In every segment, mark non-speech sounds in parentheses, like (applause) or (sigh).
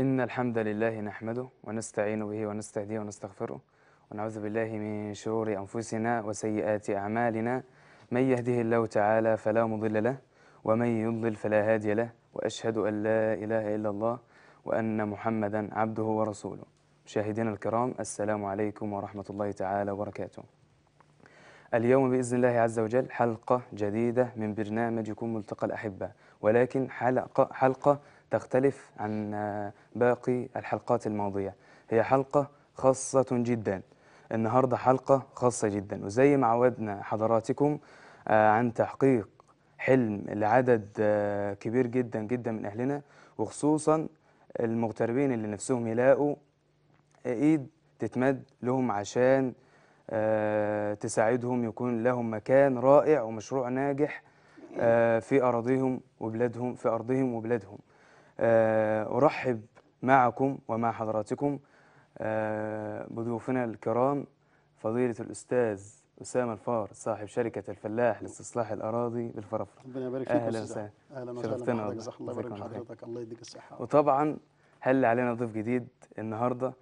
إن الحمد لله نحمده ونستعين به ونستهديه ونستغفره ونعوذ بالله من شرور أنفسنا وسيئات أعمالنا من يهده الله تعالى فلا مضل له ومن يضلل فلا هادي له وأشهد أن لا إله إلا الله وأن محمدا عبده ورسوله مشاهدينا الكرام السلام عليكم ورحمة الله تعالى وبركاته اليوم بإذن الله عز وجل حلقة جديدة من برنامجكم ملتقى الأحبة ولكن حلقة, حلقة تختلف عن آه، باقي الحلقات الماضية هي حلقة خاصة جدا النهاردة حلقة خاصة جدا وزي ما عودنا حضراتكم آه، عن تحقيق حلم لعدد آه، كبير جدا جدا من أهلنا وخصوصا المغتربين اللي نفسهم يلاقوا ايد تتمد لهم عشان تساعدهم يكون لهم مكان رائع ومشروع ناجح في أراضيهم وبلادهم في أرضهم وبلادهم آه، أرحب معكم ومع حضراتكم بضيوفنا آه، الكرام فضيلة الأستاذ أسامة الفار صاحب شركة الفلاح لاستصلاح الأراضي بالفرفرة ربنا يبارك فيك أهلا وسهلا أهلا وسهلا جزاك الله يبارك حضرتك الله يديك الصحة وطبعا هل علينا ضيف جديد النهارده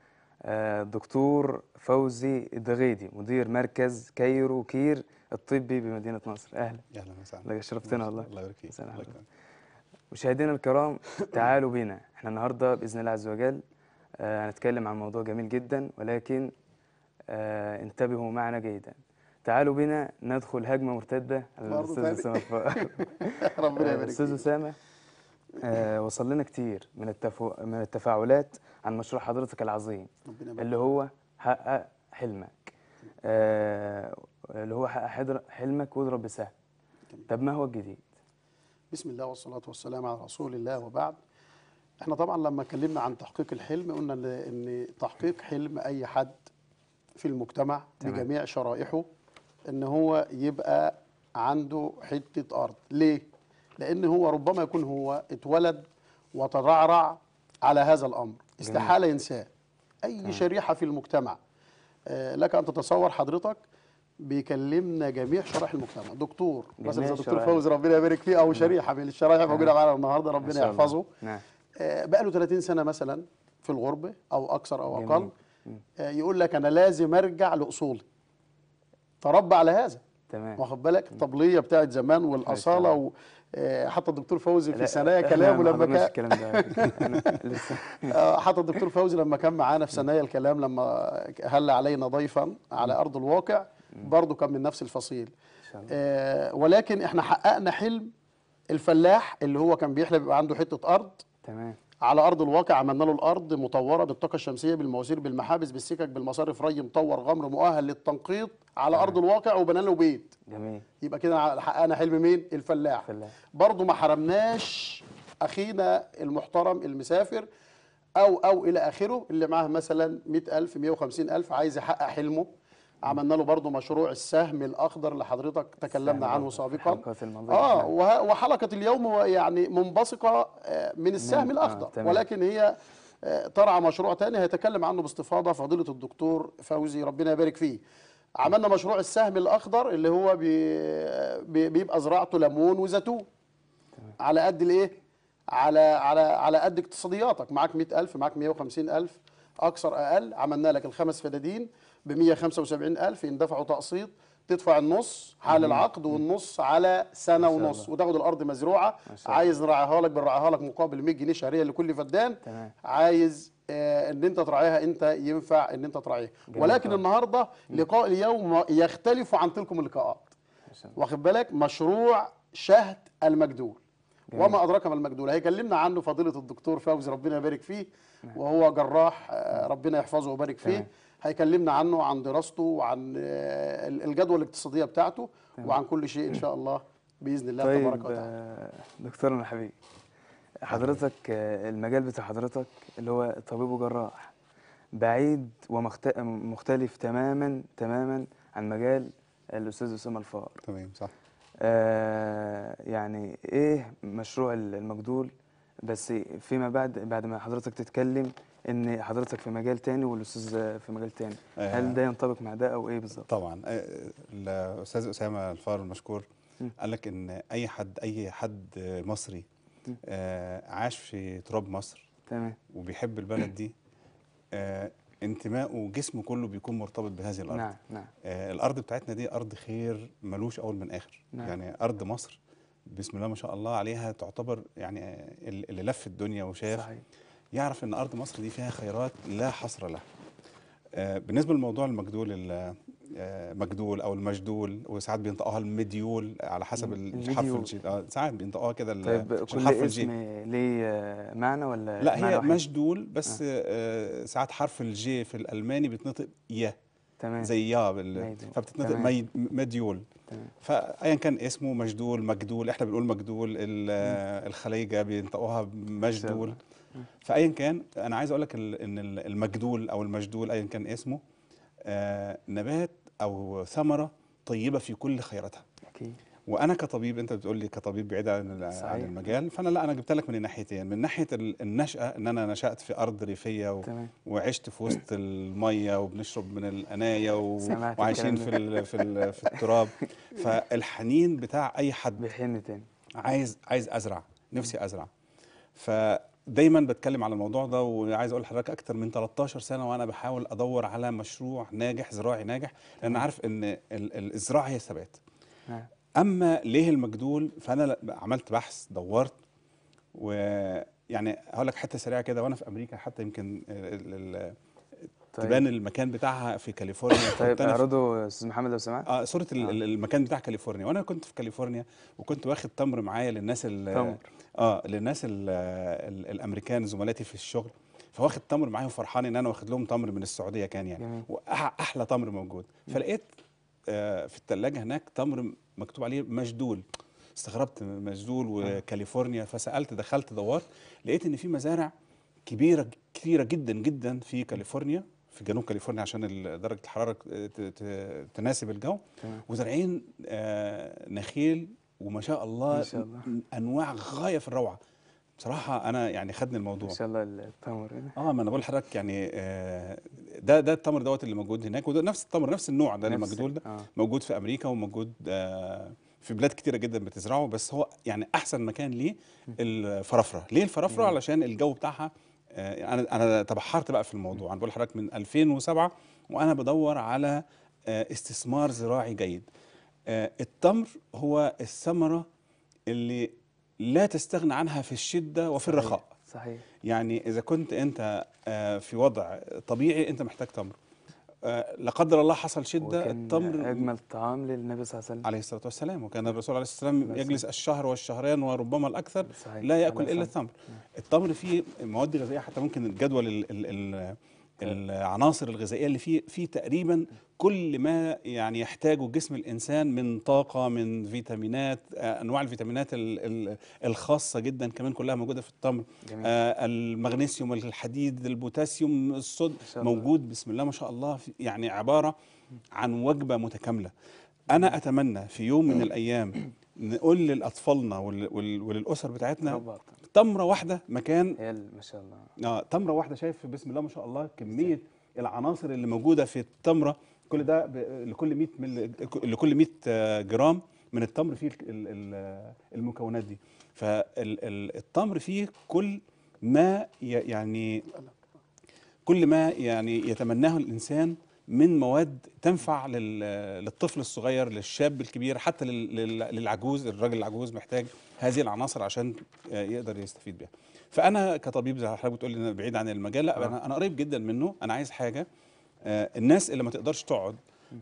الدكتور آه، فوزي الدغيدي مدير مركز كيرو كير الطبي بمدينه نصر اهلا اهلا وسهلا شرفتنا والله الله يبارك فيك مشاهدينا الكرام تعالوا بينا احنا النهارده باذن الله عز وجل آه، هنتكلم عن موضوع جميل جدا ولكن آه، انتبهوا معنا جيدا تعالوا بنا ندخل هجمه مرتده على الاستاذ اسامه (laughs) ربنا يبارك آه، استاذ اسامه وصل لنا كتير من من التفاعلات عن مشروع حضرتك العظيم اللي هو حقق حلمك اللي هو حقق حلمك واضرب بسهم طب ما هو الجديد بسم الله والصلاة والسلام على رسول الله وبعد احنا طبعا لما اتكلمنا عن تحقيق الحلم قلنا ان تحقيق حلم اي حد في المجتمع تمام. بجميع شرائحه ان هو يبقى عنده حتة ارض ليه؟ لان هو ربما يكون هو اتولد وترعرع على هذا الامر استحالة ينساه اي شريحة في المجتمع آه، لك ان تتصور حضرتك بيكلمنا جميع شرائح المجتمع دكتور مثلا زي دكتور فوزي ربنا يبارك فيه او نعم. شريحه من الشرايح نعم. موجوده معانا النهارده ربنا يحفظه نعم بقى له 30 سنه مثلا في الغربه او اكثر او اقل آه، يقول لك انا لازم ارجع لاصولي تربى على هذا تمام واخد بالك الطبليه بتاعت زمان والاصاله و... آه، حتى الدكتور فوزي في ثنايا كلامه لما كان الكلام ده (laughs) آه، حتى الدكتور فوزي لما كان معانا في ثنايا الكلام لما هل علينا ضيفا على ارض الواقع برضه كان من نفس الفصيل آه ولكن احنا حققنا حلم الفلاح اللي هو كان بيحلم يبقى عنده حته ارض تمام على ارض الواقع عملنا له الارض مطوره بالطاقه الشمسيه بالمواسير بالمحابس بالسكك بالمصارف ري مطور غمر مؤهل للتنقيط على تمام. ارض الواقع وبنى له بيت جميل يبقى كده حققنا حلم مين الفلاح فلاح. برضه ما حرمناش اخينا المحترم المسافر او او الى اخره اللي معاه مثلا 100000 150000 عايز يحقق حلمه عملنا له برضه مشروع السهم الاخضر اللي حضرتك تكلمنا عنه سابقا حلقة اه وحلقه اليوم يعني منبثقه آه، من السهم آه، الاخضر آه ولكن هي ترعى آه، مشروع تاني هيتكلم عنه باستفاضه فضيله الدكتور فوزي ربنا يبارك فيه عملنا مشروع السهم الاخضر اللي هو بي بيبقى زراعته ليمون وزيتون على قد الايه على على على قد اقتصادياتك معاك 100000 معاك 150000 اكثر اقل عملنا لك الخمس فدادين ب 175000 يندفعوا تقسيط تدفع النص على العقد والنص على سنه ونص وتاخد الارض مزروعه عايز نراعيها لك بنراعيها لك مقابل 100 جنيه شهريا لكل فدان تمام. عايز آه، ان انت تراعيها انت ينفع ان انت تراعيها ولكن طبعا. النهارده لقاء اليوم يختلف عن تلكم اللقاءات واخد بالك مشروع شهد المجدول جميل. وما ادراك ما المجدول هيكلمنا عنه فضيله الدكتور فوزي ربنا يبارك فيه نعم. وهو جراح آه، ربنا يحفظه ويبارك فيه هيكلمنا عنه وعن دراسته وعن آه، الجدوى الاقتصاديه بتاعته تمام. وعن كل شيء ان شاء الله باذن الله طيب تبارك وتعالى آه، دكتورنا الحبيب حضرتك آه، المجال بتاع حضرتك اللي هو طبيب وجراح بعيد ومختلف تماما تماما عن مجال الاستاذ اسامه الفار تمام صح آه يعني ايه مشروع المجدول بس فيما بعد بعد ما حضرتك تتكلم ان حضرتك في مجال تاني والاستاذ في مجال تاني آه. هل ده ينطبق مع ده او ايه بالظبط طبعا آه، الاستاذ اسامه الفار المشكور قال لك ان اي حد اي حد مصري آه، عاش في تراب مصر تمام وبيحب البلد دي انتمائه وجسمه كله بيكون مرتبط بهذه الارض نعم نعم الارض بتاعتنا دي ارض خير ملوش اول من اخر نعم. يعني ارض مصر بسم الله ما شاء الله عليها تعتبر يعني اللي لف الدنيا وشاف صحيح. يعرف ان ارض مصر دي فيها خيرات لا حصر لها آه، بالنسبه لموضوع المجدول المجدول آه، او المجدول وساعات بينطقوها المديول على حسب الحرف اه ساعات بينطقوها كده طيب كل اسم ليه آه، معنى ولا لا هي مجدول بس آه. ساعات حرف الجي في الالماني بيتنطق يا تمام زي يا بال... فبتتنطق مي... مديول فايا كان اسمه مجدول مجدول احنا بنقول مجدول الخليجه بينطقوها مجدول فايا كان انا عايز اقول لك ان المجدول او المجدول ايا كان اسمه آه، نبات او ثمره طيبه في كل خيرتها اكيد وانا كطبيب انت بتقول لي كطبيب بعيد عن صحيح. عن المجال فانا لا انا جبت لك من الناحيتين من ناحيه النشاه ان انا نشات في ارض ريفيه و... وعشت في وسط الميه وبنشرب من الانايه و... وعايشين في ال... في, ال... في التراب (laughs) فالحنين بتاع اي حد بيحن تاني عايز عايز ازرع نفسي ازرع ف دايما بتكلم على الموضوع ده وعايز اقول لحضرتك اكتر من 13 سنه وانا بحاول ادور على مشروع ناجح زراعي ناجح لان نعم. عارف ان الزراعه هي ثبات نعم. اما ليه المجدول فانا عملت بحث دورت ويعني هقول لك حته سريعه كده وانا في امريكا حتى يمكن ال طيب. تبان المكان بتاعها في كاليفورنيا (laughs) طيب اعرضه استاذ محمد لو سمحت اه صوره آه. المكان بتاع كاليفورنيا وانا كنت في كاليفورنيا وكنت واخد تمر معايا للناس اللي تمر اه للناس الـ الـ الامريكان زملائي في الشغل فواخد تمر معايا وفرحان ان انا واخد لهم تمر من السعوديه كان يعني جميل. واحلى تمر موجود فلقيت آه في الثلاجه هناك تمر مكتوب عليه مجدول استغربت مجدول وكاليفورنيا فسالت دخلت دورت لقيت ان في مزارع كبيره كثيره جدا جدا في كاليفورنيا في جنوب كاليفورنيا عشان درجه الحراره تناسب الجو وزارعين آه، نخيل وما شاء الله, شاء الله. انواع غايه في الروعه بصراحه انا يعني خدني الموضوع ان شاء الله التمر يعني. اه ما انا بقول لحضرتك يعني آه، ده ده التمر دوت اللي موجود هناك وده نفس التمر نفس النوع ده المجدول ده آه. موجود في امريكا وموجود آه، في بلاد كتيرة جدا بتزرعه بس هو يعني احسن مكان ليه الفرافره ليه الفرافره علشان الجو بتاعها آه، انا انا تبحرت بقى في الموضوع انا بقول لحضرتك من 2007 وانا بدور على استثمار زراعي جيد آه، التمر هو الثمرة اللي لا تستغنى عنها في الشدة وفي الرخاء صحيح يعني إذا كنت أنت آه، في وضع طبيعي أنت محتاج تمر آه، لا قدر الله حصل شده التمر اجمل طعام للنبي صلى الله عليه وسلم عليه الصلاه والسلام وكان الرسول عليه الصلاه والسلام يجلس الشهر والشهرين وربما الاكثر صحيح. لا ياكل الا التمر نعم. التمر فيه مواد غذائيه حتى ممكن الجدول الـ الـ الـ آه. العناصر الغذائيه اللي فيه فيه تقريبا كل ما يعني يحتاجه جسم الانسان من طاقه من فيتامينات آه، انواع الفيتامينات الخاصه جدا كمان كلها موجوده في التمر جميل. آه، المغنيسيوم الحديد البوتاسيوم الصود موجود بسم الله ما شاء الله يعني عباره عن وجبه متكامله انا اتمنى في يوم من الايام نقول لأطفالنا وللأسر بتاعتنا تمره واحده مكان هي ما شاء الله اه تمره واحده شايف بسم الله ما شاء الله كميه بسم. العناصر اللي موجوده في التمره كل ده ب... لكل 100 مل... لكل 100 آه، جرام من التمر فيه المكونات دي فالتمر فيه كل ما يعني كل ما يعني يتمناه الانسان من مواد تنفع للطفل الصغير للشاب الكبير حتى للعجوز الراجل العجوز محتاج هذه العناصر عشان يقدر يستفيد بيها فانا كطبيب زي حضرتك بتقول انا بعيد عن المجال لا آه. انا انا قريب جدا منه انا عايز حاجه آه، الناس اللي ما تقدرش تقعد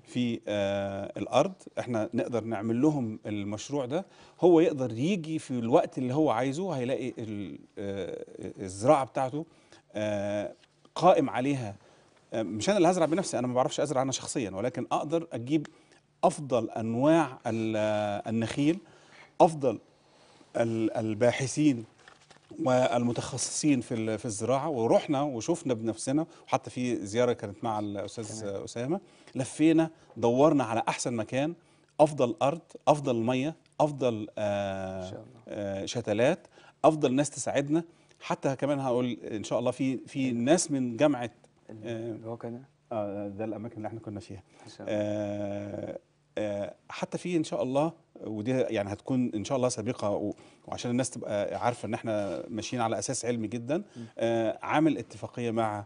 في آه، الارض احنا نقدر نعمل لهم المشروع ده هو يقدر يجي في الوقت اللي هو عايزه هيلاقي الزراعه بتاعته قائم عليها مش انا اللي هزرع بنفسي انا ما بعرفش ازرع انا شخصيا ولكن اقدر اجيب افضل انواع النخيل افضل الباحثين والمتخصصين في في الزراعه ورحنا وشفنا بنفسنا وحتى في زياره كانت مع الاستاذ تمام. اسامه لفينا دورنا على احسن مكان افضل ارض افضل ميه افضل آه، آه، شتلات افضل ناس تساعدنا حتى كمان هقول ان شاء الله في في أيوة. ناس من جامعه آه. اللي هو كان اه ده الاماكن اللي احنا كنا فيها آه، آه، حتى في ان شاء الله ودي يعني هتكون ان شاء الله سابقه وعشان الناس تبقى عارفه ان احنا ماشيين على اساس علمي جدا عامل اتفاقيه مع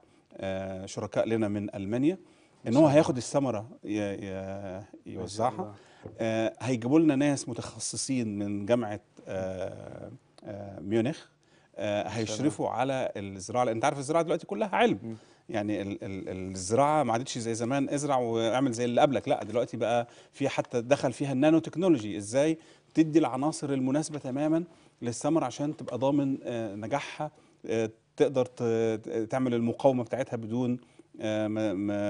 شركاء لنا من المانيا ان هو هياخد الثمره يوزعها هيجيبوا لنا ناس متخصصين من جامعه ميونخ هيشرفوا على الزراعه لان انت عارف الزراعه دلوقتي كلها علم يعني الزراعه ما عادتش زي زمان ازرع واعمل زي اللي قبلك لا دلوقتي بقى في حتى دخل فيها النانو تكنولوجي ازاي تدي العناصر المناسبه تماما للثمر عشان تبقى ضامن آه، نجاحها آه، تقدر تعمل المقاومه بتاعتها بدون آه،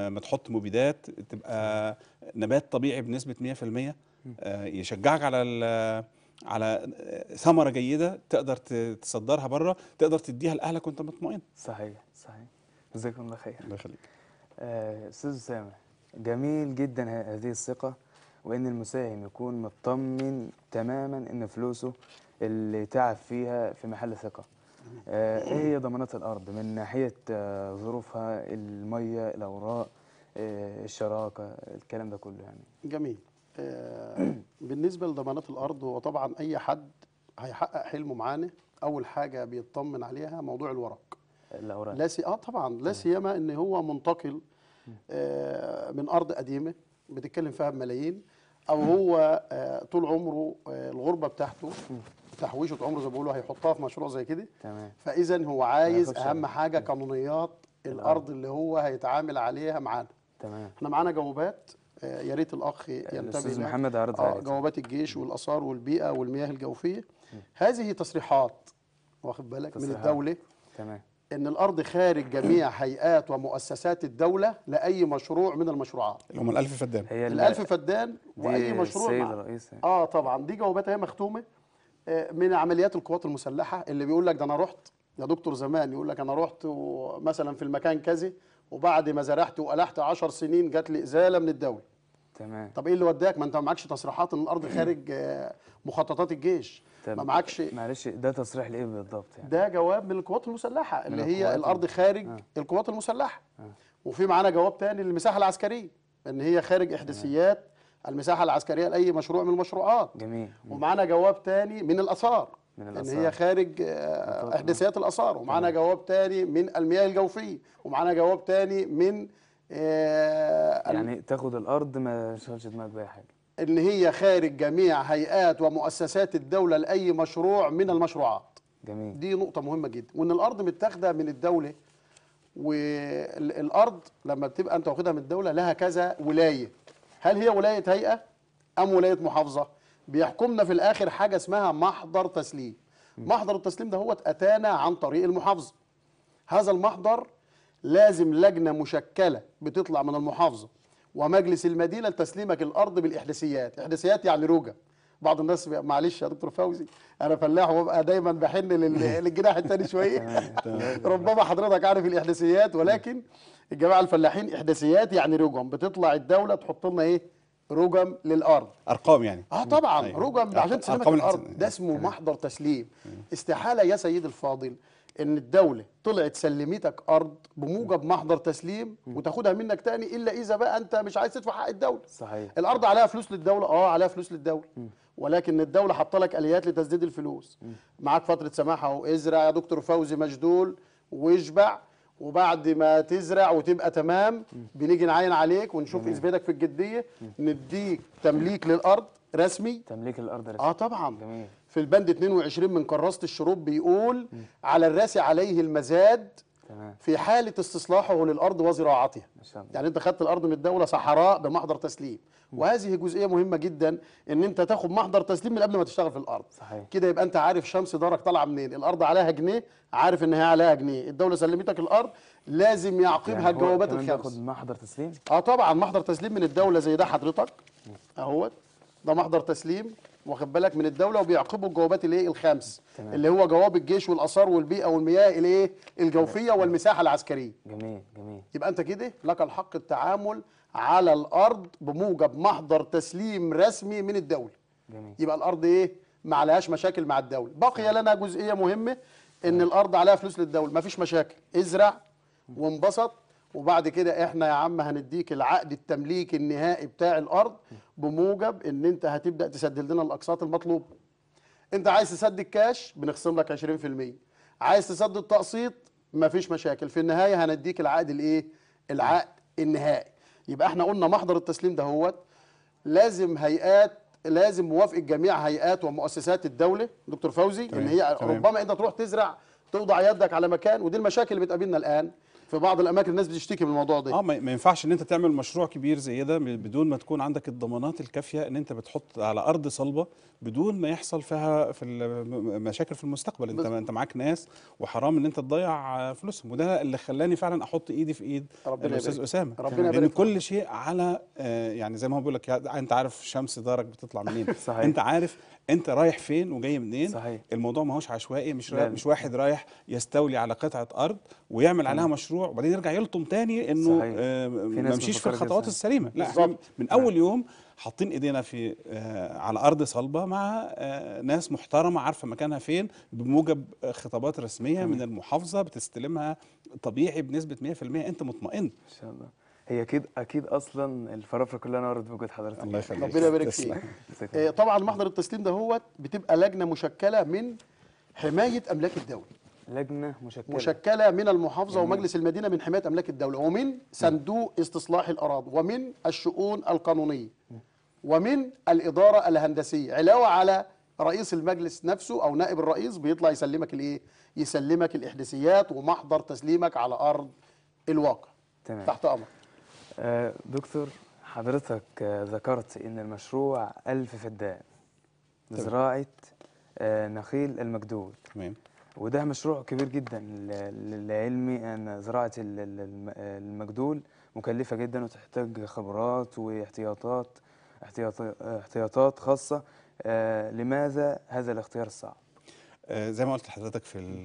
ما تحط مبيدات تبقى نبات طبيعي بنسبه 100% يشجعك على على ثمره جيده تقدر تصدرها بره تقدر تديها لاهلك وانت مطمئن صحيح صحيح جزاكم الله خير الله يخليك آه، استاذ اسامه جميل جدا هذه الثقه وان المساهم يكون مطمن تماما ان فلوسه اللي تعب فيها في محل ثقه آه، ايه هي ضمانات الارض من ناحيه آه، ظروفها الميه الاوراق الشراكه الكلام ده كله يعني جميل (clears throat) بالنسبه لضمانات الارض هو طبعا اي حد هيحقق حلمه معانا اول حاجه بيطمن عليها موضوع الورق الاوراق لا سي... اه طبعا لا سيما ان هو منتقل آه من ارض قديمه بتتكلم فيها بملايين او هو آه طول عمره آه الغربه بتاعته تحويشه عمره زي ما بيقولوا هيحطها في مشروع زي كده تمام فاذا هو عايز اهم حاجه قانونيات الارض اللي هو هيتعامل عليها معانا تمام احنا معانا جوابات آه، يا ريت الاخ ينتبه الاستاذ محمد عرضها آه جوابات الجيش والاثار والبيئه والمياه الجوفيه هذه تصريحات واخد بالك من الدوله تمام ان الارض خارج جميع هيئات ومؤسسات الدوله لاي مشروع من المشروعات اللي هم ال1000 فدان هي ال1000 فدان واي مشروع مع... الرئيس اه طبعا دي جواباتها هي مختومه آه، من عمليات القوات المسلحه اللي بيقول لك ده انا رحت يا دكتور زمان يقول لك انا رحت مثلا في المكان كذا وبعد ما زرعت وقلحت 10 سنين جات لي ازاله من الدوله تمام طب ايه اللي وداك ما انت ما معكش تصريحات ان الارض خارج آه، مخططات الجيش ما معكش معلش ده تصريح لايه بالظبط يعني ده جواب من القوات المسلحه اللي هي الارض خارج آه. القوات المسلحه آه. وفي معانا جواب تاني للمساحه العسكريه ان هي خارج احداثيات آه. المساحه العسكريه لاي مشروع من المشروعات جميل ومعانا جواب تاني من الاثار من الأثار. ان هي خارج آه، احداثيات الاثار ومعانا جواب تاني من المياه الجوفيه ومعانا جواب تاني من آه، يعني تاخد الارض ما تشغلش دماغك باي حاجه ان هي خارج جميع هيئات ومؤسسات الدوله لاي مشروع من المشروعات جميل دي نقطه مهمه جدا وان الارض متاخده من الدوله والارض لما بتبقى انت واخدها من الدوله لها كذا ولايه هل هي ولايه هيئه ام ولايه محافظه بيحكمنا في الاخر حاجه اسمها محضر تسليم محضر التسليم ده هو اتانا عن طريق المحافظه هذا المحضر لازم لجنه مشكله بتطلع من المحافظه ومجلس المدينة لتسليمك الأرض بالإحداثيات إحداثيات يعني روجة بعض الناس معلش يا دكتور فوزي انا فلاح وببقى دايما بحن (laughs) للجناح الثاني شويه (laughs) ربما حضرتك عارف الاحداثيات ولكن الجماعه الفلاحين احداثيات يعني رجم بتطلع الدوله تحط لنا ايه رجم للارض ارقام يعني اه طبعا أيوه. رجم عشان تسلمك الارض ده اسمه محضر تسليم استحاله يا سيد الفاضل ان الدوله طلعت سلمتك ارض بموجب محضر تسليم وتاخدها منك تاني الا اذا بقى انت مش عايز تدفع حق الدوله صحيح الارض عليها فلوس للدوله اه عليها فلوس للدوله م. ولكن الدوله حاطه لك اليات لتسديد الفلوس معاك فتره سماحة وازرع يا دكتور فوزي مجدول واشبع وبعد ما تزرع وتبقى تمام م. بنيجي نعين عليك ونشوف اثباتك في الجديه نديك تمليك للارض رسمي تمليك الارض رسمي اه طبعا جميل في البند 22 من كراسة الشروط بيقول م. على الراسي عليه المزاد تمام. في حالة استصلاحه للأرض وزراعتها يعني أنت خدت الأرض من الدولة صحراء بمحضر تسليم م. وهذه جزئية مهمة جدا أن أنت تاخد محضر تسليم من قبل ما تشتغل في الأرض صحيح. كده يبقى أنت عارف شمس دارك طالعة منين الأرض عليها جنيه عارف أنها عليها جنيه الدولة سلمتك الأرض لازم يعقبها يعني الجوابات الخمس تاخد محضر تسليم؟ اه طبعا محضر تسليم من الدولة زي ده حضرتك أهوت ده محضر تسليم واخد بالك من الدوله وبيعقبوا الجوابات الايه الخمس تمام. اللي هو جواب الجيش والاثار والبيئه والمياه الايه الجوفيه والمساحه العسكريه جميل جميل يبقى انت كده لك الحق التعامل على الارض بموجب محضر تسليم رسمي من الدوله جميل. يبقى الارض ايه ما عليهاش مشاكل مع الدوله بقي لنا جزئيه مهمه ان الارض عليها فلوس للدوله مفيش مشاكل ازرع وانبسط وبعد كده احنا يا عم هنديك العقد التمليكي النهائي بتاع الارض بموجب ان انت هتبدا تسدد لنا الاقساط المطلوبه انت عايز تسدد كاش بنخصم لك 20% عايز تسدد تقسيط مفيش مشاكل في النهايه هنديك العقد الايه العقد النهائي يبقى احنا قلنا محضر التسليم ده هو لازم هيئات لازم موافقه جميع هيئات ومؤسسات الدوله دكتور فوزي طيب. ان هي طيب. ربما انت تروح تزرع توضع يدك على مكان ودي المشاكل اللي بتقابلنا الان في بعض الاماكن الناس بتشتكي من الموضوع ده اه ما ينفعش ان انت تعمل مشروع كبير زي ده بدون ما تكون عندك الضمانات الكافيه ان انت بتحط على ارض صلبه بدون ما يحصل فيها في مشاكل في المستقبل انت انت معاك ناس وحرام ان انت تضيع فلوسهم وده اللي خلاني فعلا احط ايدي في ايد الاستاذ اسامه ربنا يبارك لان كل شيء على آه، يعني زي ما هو بيقول لك انت عارف شمس دارك بتطلع منين (laughs) صحيح. انت عارف انت رايح فين وجاي منين صحيح. الموضوع ما هوش عشوائي مش رايح مش واحد رايح يستولي على قطعه ارض ويعمل عليها مشروع وبعدين يرجع يلطم تاني انه آه ما مشيش في الخطوات السليمه لا بالزبط. من نعم. اول يوم حاطين ايدينا في آه على ارض صلبه مع آه ناس محترمه عارفه مكانها فين بموجب خطابات رسميه من المحافظه بتستلمها طبيعي بنسبه 100% انت مطمئن ان شاء الله هي اكيد اكيد اصلا الفرافره كلها نورت بوجود حضرتك الله يخليك ربنا يبارك فيك آه، طبعا محضر التسليم ده هو بتبقى لجنه مشكله من حمايه املاك الدوله لجنه مشكله مشكله من المحافظه يعني ومجلس المدينه من حمايه املاك الدوله ومن صندوق استصلاح الاراضي ومن الشؤون القانونيه ومن الاداره الهندسيه علاوه على رئيس المجلس نفسه او نائب الرئيس بيطلع يسلمك الايه يسلمك الاحداثيات ومحضر تسليمك على ارض الواقع تمام. تحت امرك آه، دكتور حضرتك آه، ذكرت ان المشروع ألف فدان لزراعة آه، نخيل المجدول تمام وده مشروع كبير جدا لعلمي ان زراعة المجدول مكلفة جدا وتحتاج خبرات واحتياطات احتياطات خاصة لماذا هذا الاختيار الصعب؟ زي ما قلت لحضرتك في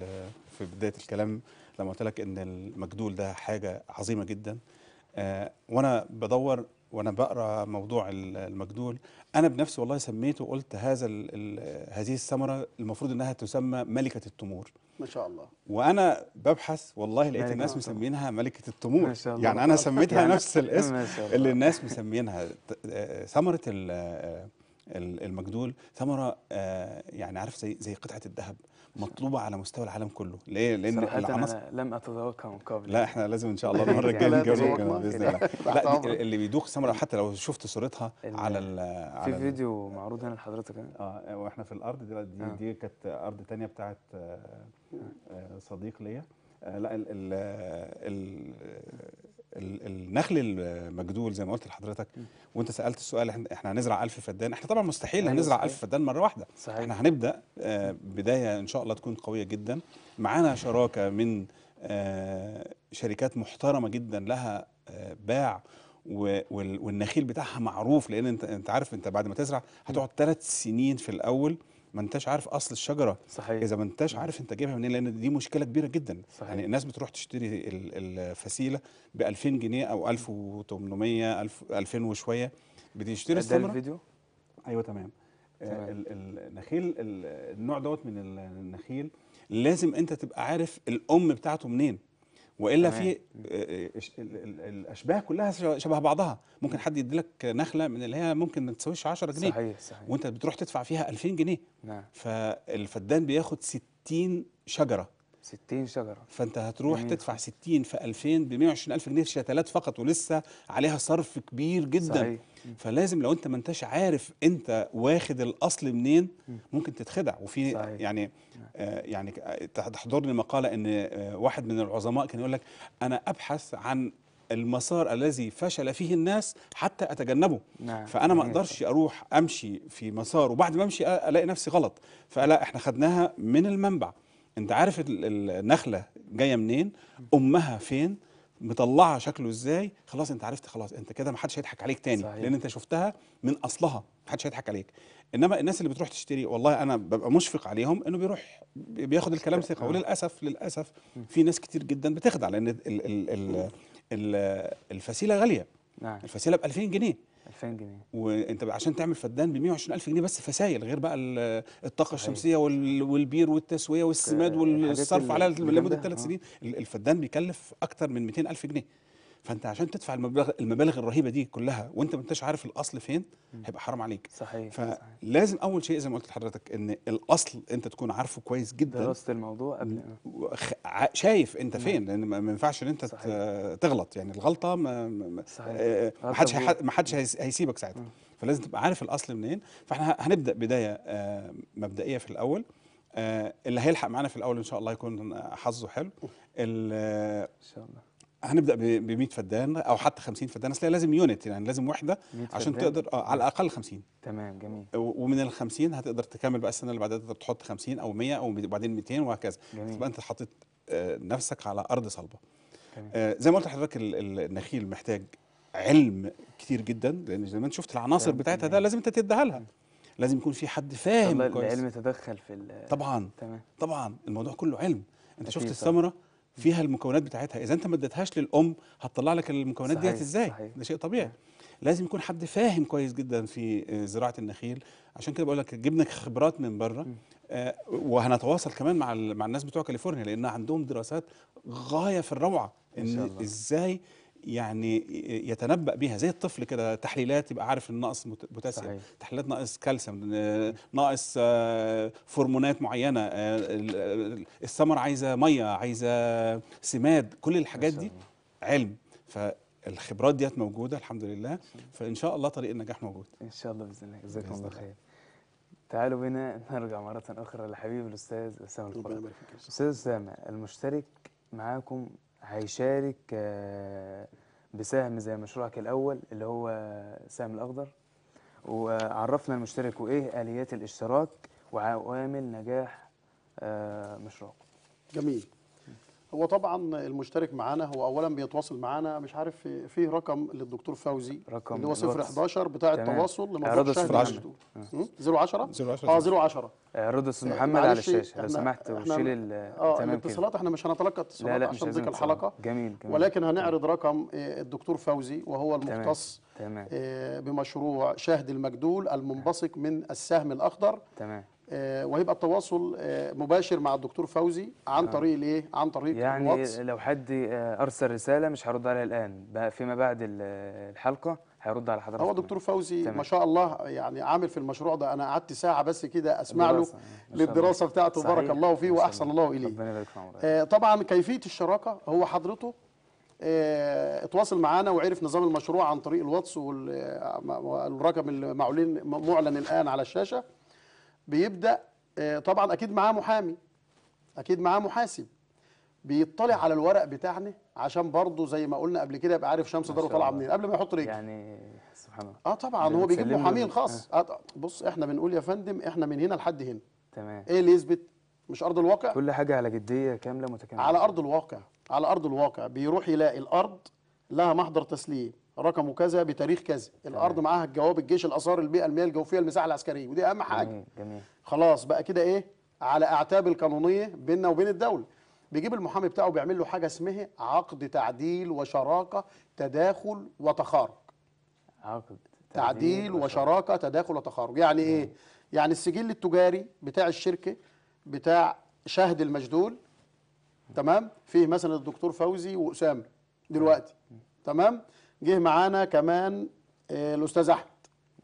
في بداية الكلام لما قلت لك ان المجدول ده حاجة عظيمة جدا آه، وانا بدور وانا بقرا موضوع المجدول انا بنفسي والله سميته وقلت هذا هذه الثمره المفروض انها تسمى ملكه التمور ما شاء الله وانا ببحث والله لقيت الناس مسمينها ملكه التمور ما شاء الله يعني انا سميتها (laughs) نفس الاسم اللي الناس مسمينها آه، ثمره آه، المجدول ثمره آه، يعني عارف زي زي قطعه الذهب مطلوبه على مستوى العالم كله ليه لان العناصر لم اتذوقها من قبل لا احنا لازم ان شاء الله (laughs) المره الجايه نجرب باذن (laughs) الله لا اللي بيدوق ثمره حتى لو شفت صورتها على على في فيديو معروض هنا لحضرتك اه واحنا في الارض دي دي, آه. دي كانت ارض ثانيه بتاعت آه، صديق ليا آه، لا ال ال ال النخل المجدول زي ما قلت لحضرتك وانت سالت السؤال احنا هنزرع 1000 فدان احنا طبعا مستحيل أيوة، هنزرع 1000 فدان مره واحده صحيح. احنا هنبدا آه، بدايه ان شاء الله تكون قويه جدا معانا شراكه من آه، شركات محترمه جدا لها باع والنخيل بتاعها معروف لان انت انت عارف انت بعد ما تزرع هتقعد ثلاث سنين في الاول ما انتش عارف اصل الشجره صحيح اذا ما انتش عارف انت جايبها منين لان دي مشكله كبيره جدا صحيح. يعني الناس بتروح تشتري الفسيله ب 2000 جنيه او 1800 1000 2000 وشويه بتشتري ده الفيديو ايوه تمام آه، النخيل النوع دوت من النخيل لازم انت تبقى عارف الام بتاعته منين والا في آه، آه، الاشباه كلها شبه بعضها ممكن حد يديلك نخله من اللي هي ممكن ما تساويش 10 جنيه صحيح صحيح وانت بتروح تدفع فيها 2000 جنيه نعم فالفدان بياخد 60 شجره 60 شجره فانت هتروح مم. تدفع 60 في 2000 ب 120000 جنيه في شتلات فقط ولسه عليها صرف كبير جدا صحيح. فلازم لو انت ما انتش عارف انت واخد الاصل منين ممكن تتخدع وفي صحيح. يعني آه، يعني آه، تحضرني مقاله ان آه، واحد من العظماء كان يقول لك انا ابحث عن المسار الذي فشل فيه الناس حتى اتجنبه نعم. فانا ما اقدرش اروح امشي في مسار وبعد ما امشي الاقي نفسي غلط فلا احنا خدناها من المنبع انت عارف النخله جايه منين امها فين مطلعه شكله ازاي خلاص انت عرفت خلاص انت كده ما حدش هيضحك عليك تاني صحيح. لان انت شفتها من اصلها ما حدش هيضحك عليك انما الناس اللي بتروح تشتري والله انا ببقى مشفق عليهم انه بيروح بياخد الكلام ثقه آه. وللاسف للاسف في ناس كتير جدا بتخدع لان الفسيله غاليه نعم. الفسيله ب 2000 جنيه 2000 جنيه وانت عشان تعمل فدان ب 120000 جنيه بس فسايل غير بقى الطاقه أيوه. الشمسيه والبير والتسويه والسماد والصرف على لمده ثلاث آه. سنين الفدان بيكلف اكتر من 200000 جنيه فانت عشان تدفع المبالغ المبالغ الرهيبه دي كلها وانت ما انتش عارف الاصل فين هيبقى حرام عليك صحيح فلازم اول شيء زي ما قلت لحضرتك ان الاصل انت تكون عارفه كويس جدا درست الموضوع قبل شايف انت فين لان ما ينفعش ان انت صحيح. تغلط يعني الغلطه ما محدش آه، ما حدش هيسيبك ساعتها فلازم تبقى عارف الاصل منين فاحنا هنبدا بدايه آه، مبدئيه في الاول آه، اللي هيلحق معانا في الاول ان شاء الله يكون حظه حلو ان شاء الله هنبدا ب 100 فدان او حتى 50 فدان اصل لازم يونت يعني لازم وحده عشان فدان. تقدر اه على الاقل 50 تمام جميل ومن ال 50 هتقدر تكمل بقى السنه اللي بعدها تقدر تحط 50 او 100 او وبعدين 200 وهكذا تبقى انت حطيت آه، نفسك على ارض صلبه تمام. آه، زي ما قلت لحضرتك النخيل محتاج علم كتير جدا لان زي ما انت شفت العناصر بتاعتها ده لازم انت تديها لها لازم يكون في حد فاهم كويس العلم تدخل في طبعا تمام. طبعا الموضوع كله علم انت شفت الثمره فيها المكونات بتاعتها اذا انت ما اديتهاش للام هتطلع لك المكونات ديت ازاي صحيح. ده شيء طبيعي لازم يكون حد فاهم كويس جدا في آه، زراعه النخيل عشان كده بقول لك جبنا خبرات من بره آه وهنتواصل كمان مع مع الناس بتوع كاليفورنيا لان عندهم دراسات غايه في الروعه ان ازاي يعني يتنبأ بها زي الطفل كده تحليلات يبقى عارف ان ناقص بوتاسيوم صحيح. تحليلات ناقص كالسيوم آه، ناقص آه، فرمونات معينه آه، الثمر عايزه ميه عايزه سماد كل الحاجات دي علم فالخبرات ديت موجوده الحمد لله فان شاء الله طريق النجاح موجود ان شاء الله باذن الله جزاكم الله خير تعالوا بنا نرجع مرة أخرى لحبيب الأستاذ أسامة القرآن أستاذ أسامة المشترك معاكم هيشارك آه، بسهم زي مشروعك الأول اللي هو السهم الأخضر وعرفنا المشترك وإيه آليات الاشتراك وعوامل نجاح آه، مشروعك جميل هو طبعا المشترك معانا هو اولا بيتواصل معانا مش عارف فيه رقم للدكتور فوزي رقم اللي هو 011 بتاع التواصل لموضوع شهر 010 010 اه 010 رودس آه، آه، محمد على الشاشه لو سمحت وشيل اه تمام الاتصالات احنا مش هنتلقى اتصالات لا لا عشان ذيك الحلقه جميل, جميل ولكن هنعرض طيب. رقم آه، الدكتور فوزي وهو المختص تمام. بمشروع شاهد المجدول المنبثق من السهم الاخضر تمام آه، وهيبقى التواصل آه، مباشر مع الدكتور فوزي عن آه. طريق الايه عن طريق يعني الواتس. لو حد ارسل رساله مش هرد عليها الان بقى فيما بعد الحلقه هيرد على حضرتك هو دكتور فوزي تمام. ما شاء الله يعني عامل في المشروع ده انا قعدت ساعه بس كده اسمع له للدراسه بتاعته بارك الله فيه واحسن الله اليه ربنا يبارك في عمرك طبعا كيفيه الشراكه هو حضرته اتواصل معانا وعرف نظام المشروع عن طريق الواتس والرقم المعلن الان على الشاشه بيبدا آه، طبعا اكيد معاه محامي اكيد معاه محاسب بيطلع على الورق بتاعنا عشان برضه زي ما قلنا قبل كده يبقى عارف شمس داره طالعه منين قبل ما يحط رجله يعني سبحان الله اه طبعا هو بيجيب محامين خاص آه. آه بص احنا بنقول يا فندم احنا من هنا لحد هنا تمام ايه اللي يثبت مش ارض الواقع كل حاجه على جديه كامله متكامله على ارض الواقع على ارض الواقع بيروح يلاقي الارض لها محضر تسليم رقمه كذا بتاريخ كذا الارض معاها الجواب الجيش الاثار البيئه المياه الجوفيه المساحه العسكريه ودي اهم حاجه جميل. جميل. خلاص بقى كده ايه على اعتاب القانونيه بيننا وبين الدوله بيجيب المحامي بتاعه بيعمل له حاجه اسمها عقد تعديل وشراكه تداخل وتخارج عقد تعديل, تعديل وشراكه تداخل وتخارج يعني إيه؟ مم. ايه يعني السجل التجاري بتاع الشركه بتاع شهد المجدول تمام فيه مثلا الدكتور فوزي واسامه دلوقتي مم. تمام جه معانا كمان آه، الاستاذ احمد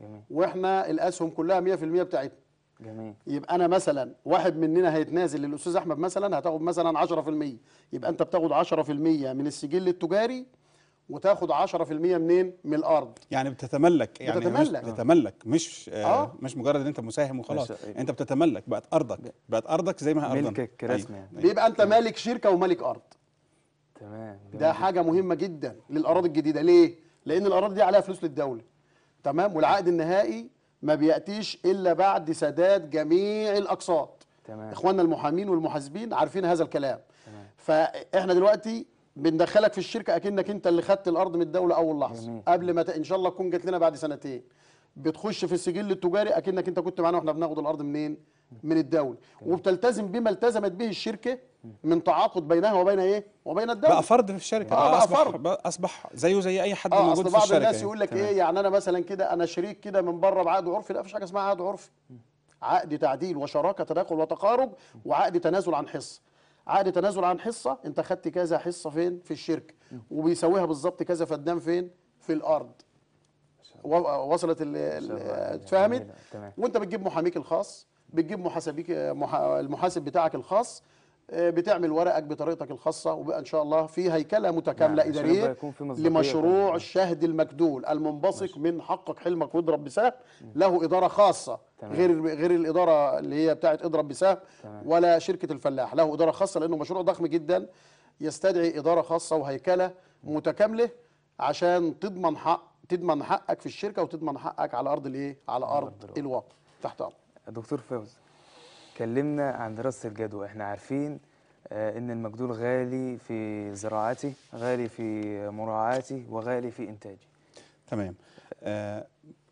جميل. واحنا الاسهم كلها 100% بتاعتنا جميل يبقى انا مثلا واحد مننا هيتنازل للاستاذ احمد مثلا هتاخد مثلا 10% يبقى انت بتاخد 10% من السجل التجاري وتاخد 10% منين من الارض يعني بتتملك يعني بتتملك مش بتتملك آه، مش آه. مش مجرد ان انت مساهم وخلاص انت بتتملك بقت ارضك بقت ارضك زي ما هي ارضك ملكك رسمي يعني. أيوة. بيبقى انت مالك شركه ومالك ارض تمام ده حاجه مهمه جدا للاراضي الجديده ليه لان الاراضي دي عليها فلوس للدوله تمام والعقد النهائي ما بياتيش الا بعد سداد جميع الاقساط تمام اخواننا المحامين والمحاسبين عارفين هذا الكلام تمام. فاحنا دلوقتي بندخلك في الشركه اكنك انت اللي خدت الارض من الدوله اول لحظه جميل. قبل ما ت... ان شاء الله تكون جت لنا بعد سنتين بتخش في السجل التجاري اكنك انت كنت معانا واحنا بناخد الارض منين من الدوله وبتلتزم بما التزمت به الشركه من تعاقد بينها وبين ايه وبين الدوله بقى فرد في الشركه آه بقى, بقى أصبح فرد أصبح زيه زي اي حد آه موجود في الشركه بعض الناس يعني. يقول لك ايه يعني انا مثلا كده انا شريك كده من بره بعقد عرفي لا مفيش حاجه اسمها عقد عرفي عقد تعديل وشراكه تداخل وتقارب وعقد تنازل عن حصه عقد تنازل عن حصه انت خدت كذا حصه فين في الشركه وبيسويها بالظبط كذا فدان فين في الارض وصلت اتفهمت وانت بتجيب محاميك الخاص بتجيب محاسبيك المحاسب بتاعك الخاص بتعمل ورقك بطريقتك الخاصه وبقى ان شاء الله في هيكله متكامله نعم اداريه لمشروع نعم. الشهد المكدول المنبثق من حقك حلمك واضرب بسهم له اداره خاصه تمام. غير غير الاداره اللي هي بتاعه اضرب بسهم ولا شركه الفلاح له اداره خاصه لانه مشروع ضخم جدا يستدعي اداره خاصه وهيكله متكامله عشان تضمن حق تضمن حقك في الشركه وتضمن حقك على ارض الايه على ارض الواقع تحت أرض. دكتور فوز اتكلمنا عن دراسة الجدوى احنا عارفين آه، ان المجدول غالي في زراعتي غالي في مراعاتي وغالي في انتاجي تمام آه،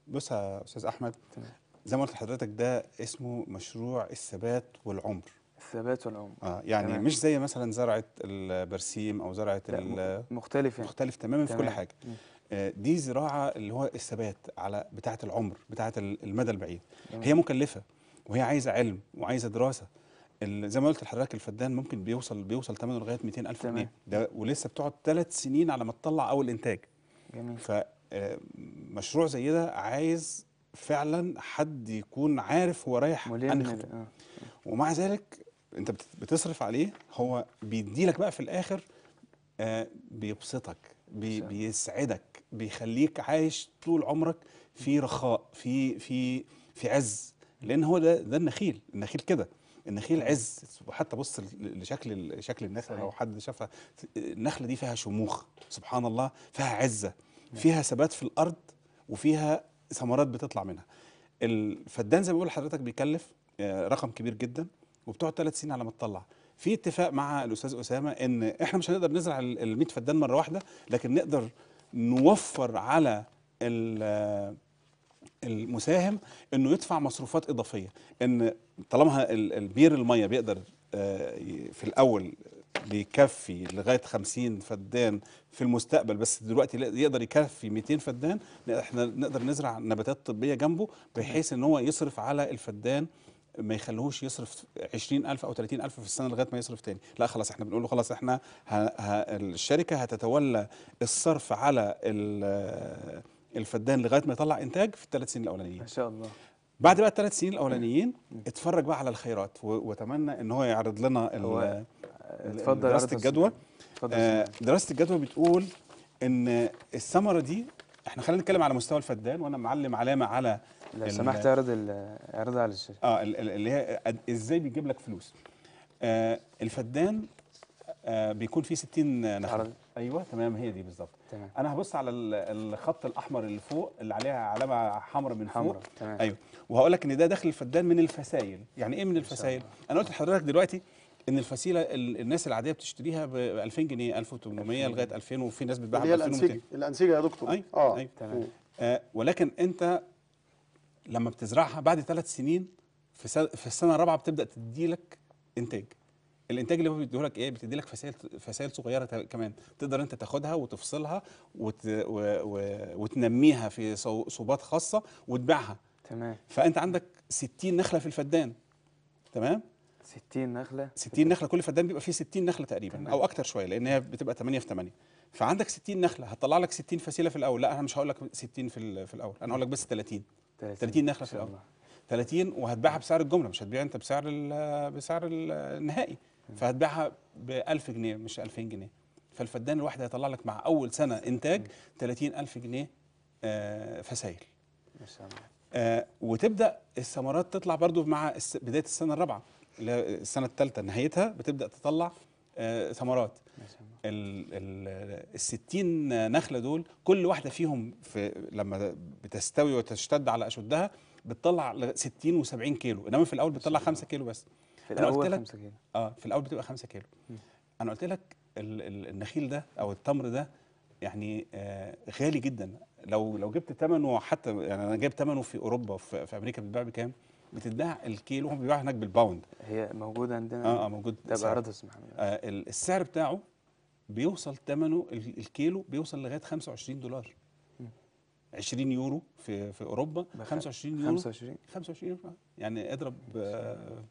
بص يا استاذ احمد زي ما قلت لحضرتك ده اسمه مشروع الثبات والعمر الثبات والعمر اه يعني تمام. مش زي مثلا زرعه البرسيم او زرعه مختلف يعني. مختلف تماما في كل حاجه آه، دي زراعه اللي هو الثبات على بتاعه العمر بتاعه المدى البعيد تمام. هي مكلفه وهي عايزه علم وعايزه دراسه زي ما قلت لحضرتك الفدان ممكن بيوصل بيوصل ثمنه لغايه 200000 جنيه ده ولسه بتقعد ثلاث سنين على ما تطلع اول انتاج جميل فمشروع آه، زي ده عايز فعلا حد يكون عارف هو رايح انهي آه. ومع ذلك انت بتصرف عليه هو بيديلك بقى في الاخر آه بيبسطك بي بيسعدك بيخليك عايش طول عمرك في رخاء في في في عز لان هو ده ده النخيل النخيل كده النخيل عز وحتى بص لشكل شكل النخله لو حد شافها النخله دي فيها شموخ سبحان الله فيها عزه نعم. فيها ثبات في الارض وفيها ثمرات بتطلع منها الفدان زي ما بقول لحضرتك بيكلف آه، رقم كبير جدا وبتقعد ثلاث سنين على ما تطلع في اتفاق مع الاستاذ اسامه ان احنا مش هنقدر نزرع ال 100 فدان مره واحده لكن نقدر نوفر على المساهم انه يدفع مصروفات اضافيه ان طالما البير الميه بيقدر آه، في الاول بيكفي لغايه 50 فدان في المستقبل بس دلوقتي يقدر يكفي 200 فدان احنا نقدر نزرع نباتات طبيه جنبه بحيث ان هو يصرف على الفدان ما يخليهوش يصرف 20000 او 30000 في السنه لغايه ما يصرف تاني لا خلاص احنا بنقول له خلاص احنا ها ها الشركه هتتولى الصرف على ال الفدان لغايه ما يطلع انتاج في الثلاث سنين الاولانيين ما شاء الله بعد بقى الثلاث سنين الاولانيين اتفرج بقى على الخيرات واتمنى ان هو يعرض لنا هو اتفضل دراسه الجدوى آه، دراسه الجدوى بتقول ان الثمره دي احنا خلينا نتكلم على مستوى الفدان وانا معلم علامه على لو سمحت اعرض اعرض على الشاشه اه اللي هي ازاي بيجيب لك فلوس آه الفدان آه بيكون فيه 60 نخله ايوه تمام هي دي بالظبط تمام انا هبص على الخط الاحمر اللي فوق اللي عليها علامه حمراء من حمر. فوق تمام. ايوه وهقول لك ان ده داخل الفدان من الفسائل يعني ايه من الفسائل انا قلت لحضرتك دلوقتي ان الفسيله الناس العاديه بتشتريها ب 2000 جنيه 1800 لغايه 2000 وفي ناس بتبيعها ب 2200 الانسجه يا دكتور أي. أيوة، اه أي. أيوة، تمام آه ولكن انت لما بتزرعها بعد ثلاث سنين في, في السنه الرابعه بتبدا تديلك انتاج الانتاج اللي هو بيديه لك ايه بتدي لك فسائل فسائل صغيره كمان تقدر انت تاخدها وتفصلها وت... و... و... وتنميها في صوبات خاصه وتبيعها تمام فانت عندك 60 نخله في الفدان تمام 60 نخله 60 نخله كل فدان بيبقى فيه 60 نخله تقريبا تمام. او اكتر شويه لان هي بتبقى 8 في 8 فعندك 60 نخله هتطلع لك 60 فسيله في الاول لا انا مش هقول لك 60 في, في الاول انا هقول لك بس 30 30, 30 نخله في الاول 30 وهتبيعها بسعر الجمله مش هتبيع انت بسعر الـ بسعر النهائي فهتبيعها ب 1000 جنيه مش 2000 جنيه فالفدان الواحد هيطلع لك مع اول سنه انتاج 30000 جنيه آه، فسايل آه وتبدا الثمرات تطلع برضو مع بدايه السنه الرابعه اللي هي السنه الثالثه نهايتها بتبدا تطلع آه ثمرات ال 60 نخله دول كل واحده فيهم في لما بتستوي وتشتد على اشدها بتطلع 60 و70 كيلو انما في الاول بتطلع 5 كيلو بس في الاول 5 كيلو اه في الاول بتبقى 5 كيلو مم. انا قلت لك النخيل ده او التمر ده يعني آه غالي جدا لو لو جبت ثمنه حتى يعني انا جايب ثمنه في اوروبا في, في امريكا بتتباع بكام؟ بتتباع الكيلو هم بيبيعوها هناك بالباوند هي موجوده عندنا اه اه موجود ده بعرضها آه السعر بتاعه بيوصل ثمنه الكيلو بيوصل لغايه 25 دولار 20 يورو في في اوروبا 25 يورو 25 25 يورو يعني اضرب آه،